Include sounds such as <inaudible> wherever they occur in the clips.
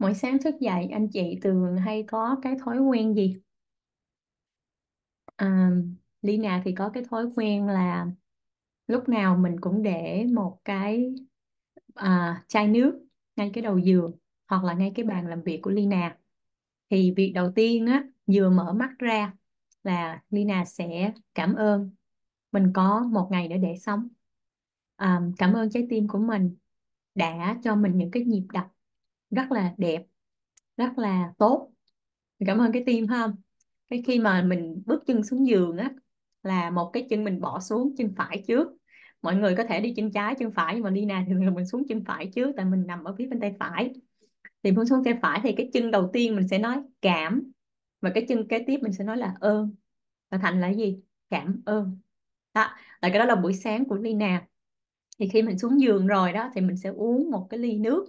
mỗi sáng thức dậy anh chị thường hay có cái thói quen gì à, Lina thì có cái thói quen là lúc nào mình cũng để một cái à, chai nước ngay cái đầu giường hoặc là ngay cái bàn làm việc của Lina thì việc đầu tiên á vừa mở mắt ra là Lina sẽ cảm ơn mình có một ngày nữa để sống à, cảm ơn trái tim của mình đã cho mình những cái nhịp đập rất là đẹp rất là tốt cảm ơn cái tim ha cái khi mà mình bước chân xuống giường á là một cái chân mình bỏ xuống chân phải trước mọi người có thể đi chân trái chân phải nhưng mà đi nè thì mình xuống chân phải trước tại mình nằm ở phía bên tay phải thì muốn xuống tay phải thì cái chân đầu tiên mình sẽ nói cảm và cái chân kế tiếp mình sẽ nói là ơn và thành là gì cảm ơn đó là cái đó là buổi sáng của Lina thì khi mình xuống giường rồi đó thì mình sẽ uống một cái ly nước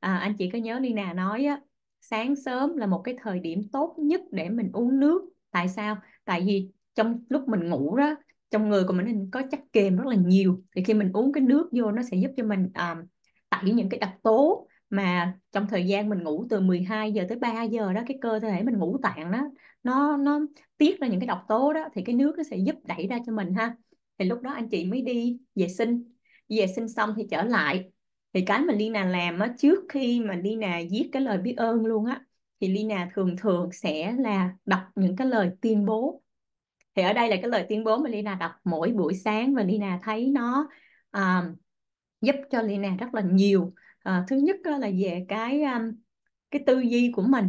à, anh chị có nhớ Nina nói á, sáng sớm là một cái thời điểm tốt nhất để mình uống nước tại sao tại vì trong lúc mình ngủ đó trong người của mình có chất kềm rất là nhiều thì khi mình uống cái nước vô nó sẽ giúp cho mình um, tẩy những cái độc tố mà trong thời gian mình ngủ từ 12 giờ tới 3 giờ đó cái cơ thể mình ngủ tạng đó nó nó tiết ra những cái độc tố đó thì cái nước nó sẽ giúp đẩy ra cho mình ha thì lúc đó anh chị mới đi vệ sinh vệ sinh xong thì trở lại thì cái mà Lina làm á trước khi mà Lina viết cái lời biết ơn luôn á thì Lina thường thường sẽ là đọc những cái lời tuyên bố thì ở đây là cái lời tuyên bố mà Lina đọc mỗi buổi sáng và Lina thấy nó uh, giúp cho Lina rất là nhiều uh, thứ nhất là về cái um, cái tư duy của mình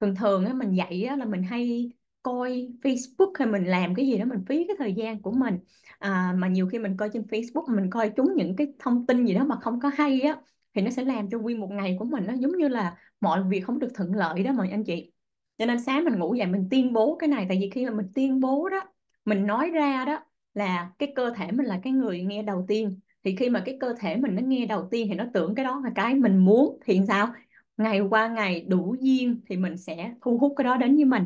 thường thường á, mình dạy á, là mình hay coi Facebook hay mình làm cái gì đó mình phí cái thời gian của mình à, mà nhiều khi mình coi trên Facebook mình coi chúng những cái thông tin gì đó mà không có hay á thì nó sẽ làm cho nguyên một ngày của mình nó giống như là mọi việc không được thuận lợi đó mọi anh chị cho nên sáng mình ngủ dậy mình tuyên bố cái này tại vì khi mà mình tuyên bố đó mình nói ra đó là cái cơ thể mình là cái người nghe đầu tiên thì khi mà cái cơ thể mình nó nghe đầu tiên thì nó tưởng cái đó là cái mình muốn thì sao ngày qua ngày đủ duyên thì mình sẽ thu hút cái đó đến với mình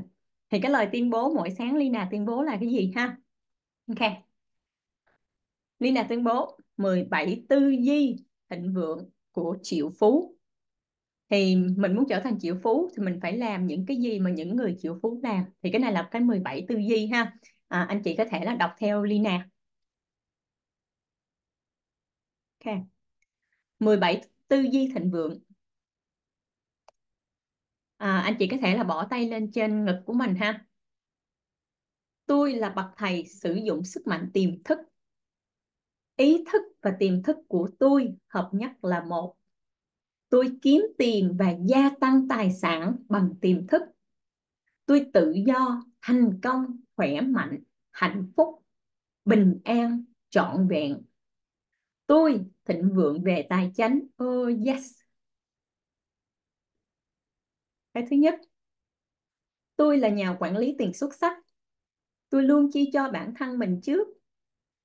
thì cái lời tuyên bố mỗi sáng Lina tuyên bố là cái gì ha ok Lina tuyên bố 17 tư duy thịnh vượng của triệu phú thì mình muốn trở thành triệu phú thì mình phải làm những cái gì mà những người triệu phú làm thì cái này là cái 17 tư duy ha à, anh chị có thể là đọc theo Lina ok 17 tư duy thịnh vượng à, anh chị có thể là bỏ tay lên trên ngực của mình ha tôi là bậc thầy sử dụng sức mạnh tiềm thức ý thức và tiềm thức của tôi hợp nhất là một tôi kiếm tiền và gia tăng tài sản bằng tiềm thức tôi tự do thành công khỏe mạnh hạnh phúc bình an trọn vẹn tôi thịnh vượng về tài chánh oh yes cái thứ nhất, tôi là nhà quản lý tiền xuất sắc. Tôi luôn chi cho bản thân mình trước.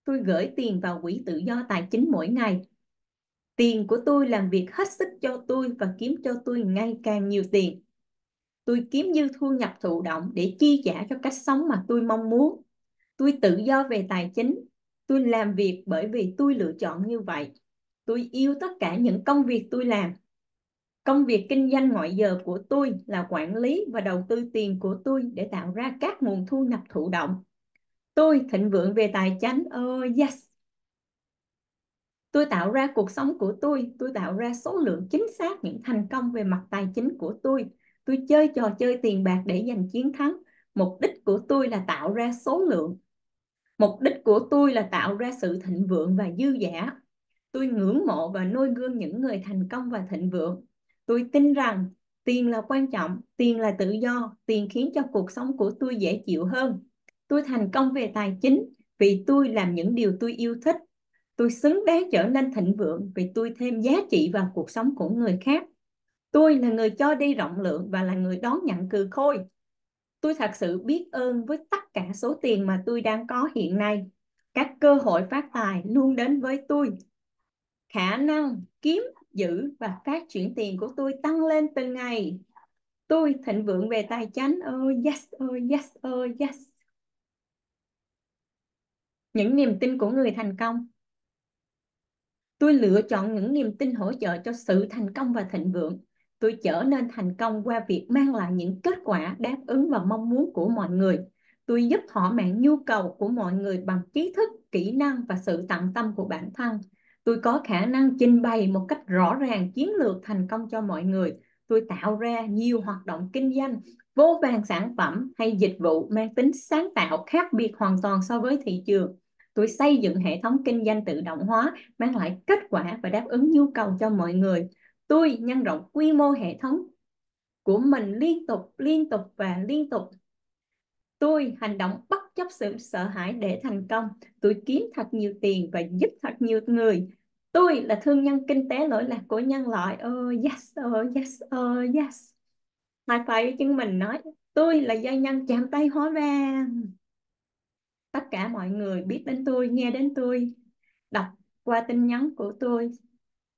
Tôi gửi tiền vào quỹ tự do tài chính mỗi ngày. Tiền của tôi làm việc hết sức cho tôi và kiếm cho tôi ngày càng nhiều tiền. Tôi kiếm như thu nhập thụ động để chi trả cho cách sống mà tôi mong muốn. Tôi tự do về tài chính. Tôi làm việc bởi vì tôi lựa chọn như vậy. Tôi yêu tất cả những công việc tôi làm Công việc kinh doanh ngoại giờ của tôi là quản lý và đầu tư tiền của tôi để tạo ra các nguồn thu nhập thụ động. Tôi thịnh vượng về tài chính. Oh, ờ, yes. Tôi tạo ra cuộc sống của tôi, tôi tạo ra số lượng chính xác những thành công về mặt tài chính của tôi. Tôi chơi trò chơi tiền bạc để giành chiến thắng. Mục đích của tôi là tạo ra số lượng. Mục đích của tôi là tạo ra sự thịnh vượng và dư giả. Tôi ngưỡng mộ và noi gương những người thành công và thịnh vượng tôi tin rằng tiền là quan trọng tiền là tự do tiền khiến cho cuộc sống của tôi dễ chịu hơn tôi thành công về tài chính vì tôi làm những điều tôi yêu thích tôi xứng đáng trở nên thịnh vượng vì tôi thêm giá trị vào cuộc sống của người khác tôi là người cho đi rộng lượng và là người đón nhận cừ khôi tôi thật sự biết ơn với tất cả số tiền mà tôi đang có hiện nay các cơ hội phát tài luôn đến với tôi khả năng kiếm giữ và phát chuyển tiền của tôi tăng lên từng ngày. Tôi thịnh vượng về tài chánh. Oh yes, oh yes, oh yes. Những niềm tin của người thành công. Tôi lựa chọn những niềm tin hỗ trợ cho sự thành công và thịnh vượng. Tôi trở nên thành công qua việc mang lại những kết quả đáp ứng và mong muốn của mọi người. Tôi giúp thỏa mãn nhu cầu của mọi người bằng kiến thức, kỹ năng và sự tận tâm của bản thân tôi có khả năng trình bày một cách rõ ràng chiến lược thành công cho mọi người tôi tạo ra nhiều hoạt động kinh doanh vô vàng sản phẩm hay dịch vụ mang tính sáng tạo khác biệt hoàn toàn so với thị trường tôi xây dựng hệ thống kinh doanh tự động hóa mang lại kết quả và đáp ứng nhu cầu cho mọi người tôi nhân rộng quy mô hệ thống của mình liên tục liên tục và liên tục Tôi hành động bất chấp sự sợ hãi để thành công. Tôi kiếm thật nhiều tiền và giúp thật nhiều người. Tôi là thương nhân kinh tế lỗi lạc của nhân loại. Oh yes, oh yes, oh yes. High phải chứng mình nói, tôi là doanh nhân chạm tay hóa vàng. Tất cả mọi người biết đến tôi, nghe đến tôi, đọc qua tin nhắn của tôi,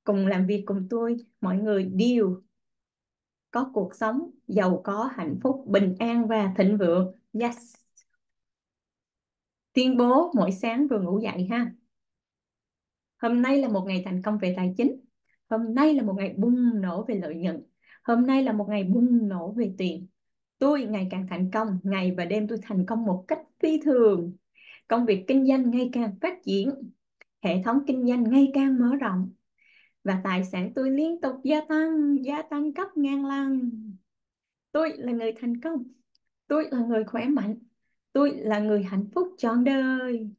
cùng làm việc cùng tôi, mọi người đều có cuộc sống giàu có, hạnh phúc, bình an và thịnh vượng Yes. Tuyên bố mỗi sáng vừa ngủ dậy ha. Hôm nay là một ngày thành công về tài chính. Hôm nay là một ngày bùng nổ về lợi nhuận. Hôm nay là một ngày bùng nổ về tiền. Tôi ngày càng thành công, ngày và đêm tôi thành công một cách phi thường. Công việc kinh doanh ngày càng phát triển. Hệ thống kinh doanh ngày càng mở rộng. Và tài sản tôi liên tục gia tăng, gia tăng cấp ngang lần. Tôi là người thành công. Tôi là người khỏe mạnh. Tôi là người hạnh phúc trọn đời.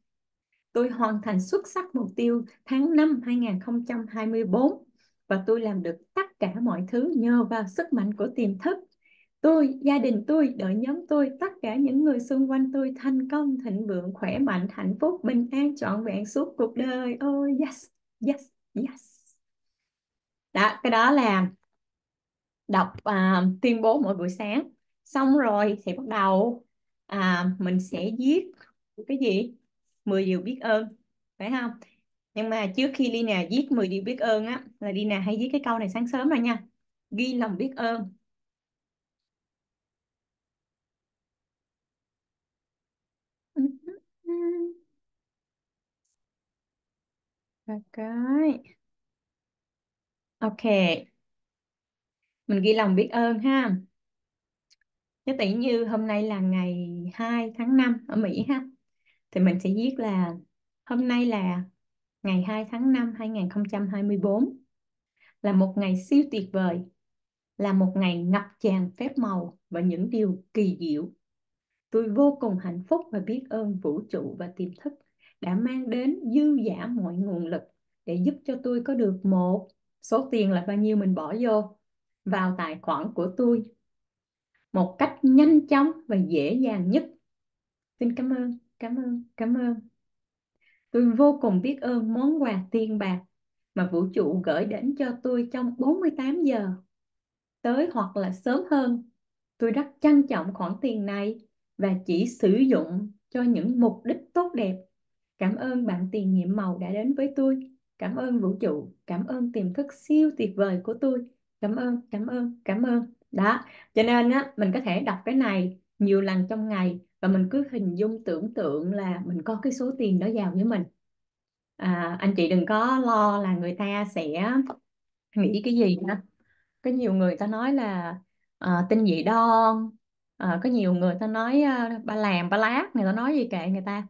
Tôi hoàn thành xuất sắc mục tiêu tháng 5 2024 và tôi làm được tất cả mọi thứ nhờ vào sức mạnh của tiềm thức. Tôi, gia đình tôi, đội nhóm tôi, tất cả những người xung quanh tôi thành công, thịnh vượng, khỏe mạnh, hạnh phúc, bình an, trọn vẹn suốt cuộc đời. Ôi, oh, yes, yes, yes. Đó, cái đó là đọc uh, tuyên bố mỗi buổi sáng xong rồi thì bắt đầu à, mình sẽ viết cái gì 10 điều biết ơn phải không nhưng mà trước khi Lina viết 10 điều biết ơn á là Lina hay viết cái câu này sáng sớm rồi nha ghi lòng biết ơn <laughs> Okay. Ok. Mình ghi lòng biết ơn ha. Thế tỷ như hôm nay là ngày 2 tháng 5 ở Mỹ ha. Thì mình sẽ viết là hôm nay là ngày 2 tháng 5 2024 là một ngày siêu tuyệt vời, là một ngày ngập tràn phép màu và những điều kỳ diệu. Tôi vô cùng hạnh phúc và biết ơn vũ trụ và tiềm thức đã mang đến dư giả mọi nguồn lực để giúp cho tôi có được một số tiền là bao nhiêu mình bỏ vô vào tài khoản của tôi một cách nhanh chóng và dễ dàng nhất xin cảm ơn cảm ơn cảm ơn tôi vô cùng biết ơn món quà tiền bạc mà vũ trụ gửi đến cho tôi trong 48 giờ tới hoặc là sớm hơn tôi rất trân trọng khoản tiền này và chỉ sử dụng cho những mục đích tốt đẹp cảm ơn bạn tiền nhiệm màu đã đến với tôi cảm ơn vũ trụ cảm ơn tiềm thức siêu tuyệt vời của tôi cảm ơn cảm ơn cảm ơn đó cho nên á mình có thể đọc cái này nhiều lần trong ngày và mình cứ hình dung tưởng tượng là mình có cái số tiền đó vào với mình à, anh chị đừng có lo là người ta sẽ nghĩ cái gì nữa có nhiều người ta nói là à, tin dị đoan à, có nhiều người ta nói à, ba làm ba lát người ta nói gì kệ người ta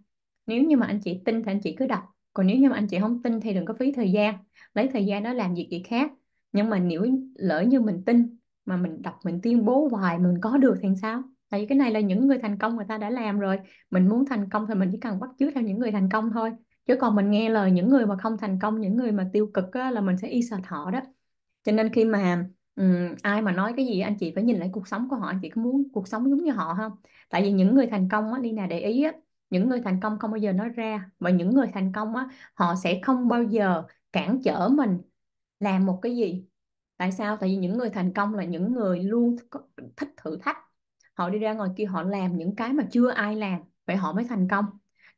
nếu như mà anh chị tin thì anh chị cứ đọc còn nếu như mà anh chị không tin thì đừng có phí thời gian lấy thời gian đó làm việc gì khác nhưng mà nếu lỡ như mình tin mà mình đọc mình tuyên bố hoài mình có được thì sao tại vì cái này là những người thành công người ta đã làm rồi mình muốn thành công thì mình chỉ cần bắt chước theo những người thành công thôi chứ còn mình nghe lời những người mà không thành công những người mà tiêu cực á, là mình sẽ y sệt thọ đó cho nên khi mà um, ai mà nói cái gì anh chị phải nhìn lại cuộc sống của họ anh chị có muốn cuộc sống giống như họ không tại vì những người thành công á, Lina để ý á, những người thành công không bao giờ nói ra và những người thành công á, họ sẽ không bao giờ cản trở mình làm một cái gì tại sao tại vì những người thành công là những người luôn thích thử thách họ đi ra ngoài kia họ làm những cái mà chưa ai làm vậy họ mới thành công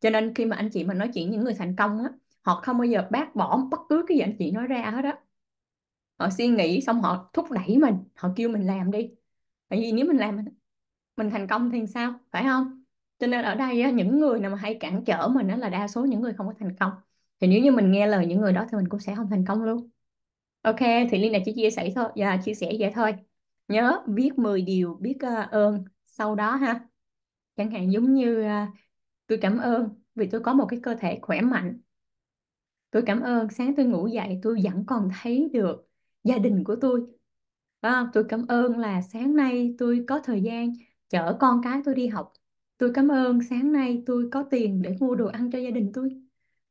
cho nên khi mà anh chị mà nói chuyện những người thành công á họ không bao giờ bác bỏ bất cứ cái gì anh chị nói ra hết á họ suy nghĩ xong họ thúc đẩy mình họ kêu mình làm đi tại vì nếu mình làm mình, thành công thì sao phải không cho nên ở đây á, những người nào mà hay cản trở mình đó là đa số những người không có thành công thì nếu như mình nghe lời những người đó thì mình cũng sẽ không thành công luôn Ok, thì Linh này chỉ chia sẻ thôi, dạ, chia sẻ vậy thôi. Nhớ viết 10 điều biết uh, ơn sau đó ha. Chẳng hạn giống như uh, tôi cảm ơn vì tôi có một cái cơ thể khỏe mạnh. Tôi cảm ơn sáng tôi ngủ dậy tôi vẫn còn thấy được gia đình của tôi. À, tôi cảm ơn là sáng nay tôi có thời gian chở con cái tôi đi học. Tôi cảm ơn sáng nay tôi có tiền để mua đồ ăn cho gia đình tôi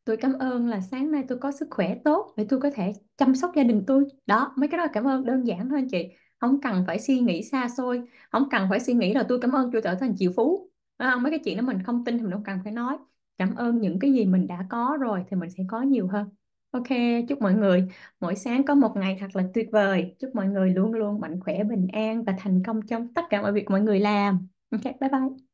tôi cảm ơn là sáng nay tôi có sức khỏe tốt để tôi có thể chăm sóc gia đình tôi đó mấy cái đó là cảm ơn đơn giản thôi anh chị không cần phải suy nghĩ xa xôi không cần phải suy nghĩ là tôi cảm ơn tôi trở thành triệu phú à, mấy cái chuyện đó mình không tin thì mình đâu cần phải nói cảm ơn những cái gì mình đã có rồi thì mình sẽ có nhiều hơn ok chúc mọi người mỗi sáng có một ngày thật là tuyệt vời chúc mọi người luôn luôn mạnh khỏe bình an và thành công trong tất cả mọi việc mọi người làm ok bye bye